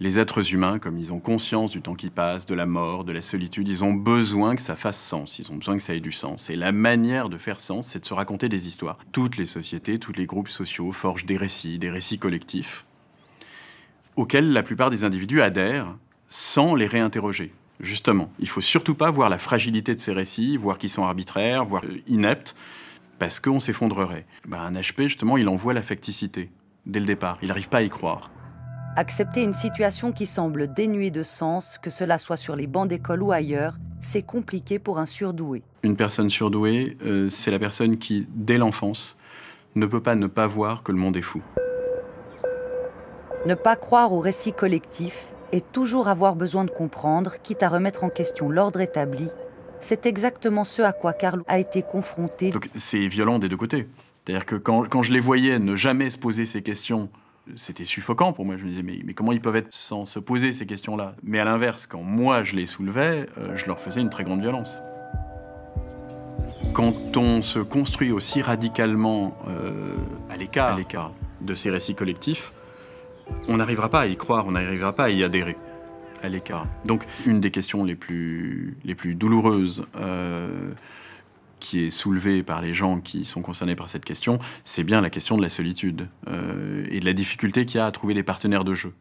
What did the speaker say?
les êtres humains, comme ils ont conscience du temps qui passe, de la mort, de la solitude, ils ont besoin que ça fasse sens, ils ont besoin que ça ait du sens. Et la manière de faire sens, c'est de se raconter des histoires. Toutes les sociétés, tous les groupes sociaux forgent des récits, des récits collectifs, auxquels la plupart des individus adhèrent sans les réinterroger. Justement, il faut surtout pas voir la fragilité de ces récits, voir qu'ils sont arbitraires, voire euh, ineptes, parce qu'on s'effondrerait. Bah, un HP, justement, il envoie la facticité dès le départ. Il n'arrive pas à y croire. Accepter une situation qui semble dénuée de sens, que cela soit sur les bancs d'école ou ailleurs, c'est compliqué pour un surdoué. Une personne surdouée, euh, c'est la personne qui, dès l'enfance, ne peut pas ne pas voir que le monde est fou. Ne pas croire au récit collectif et toujours avoir besoin de comprendre, quitte à remettre en question l'ordre établi, c'est exactement ce à quoi Karl a été confronté. c'est violent des deux côtés. C'est-à-dire que quand, quand je les voyais ne jamais se poser ces questions c'était suffocant pour moi. Je me disais, mais, comment ils peuvent être sans se poser ces questions-là Mais à l'inverse, quand moi je les soulevais, euh, je leur faisais une très grande violence. Quand on se construit aussi radicalement euh, à l'écart de ces récits collectifs, on n'arrivera pas à y croire, on n'arrivera pas à y adhérer à l'écart. Donc, une des questions les plus, les plus douloureuses euh, qui est soulevée par les gens qui sont concernés par cette question, c'est bien la question de la solitude euh, et de la difficulté qu'il y a à trouver des partenaires de jeu.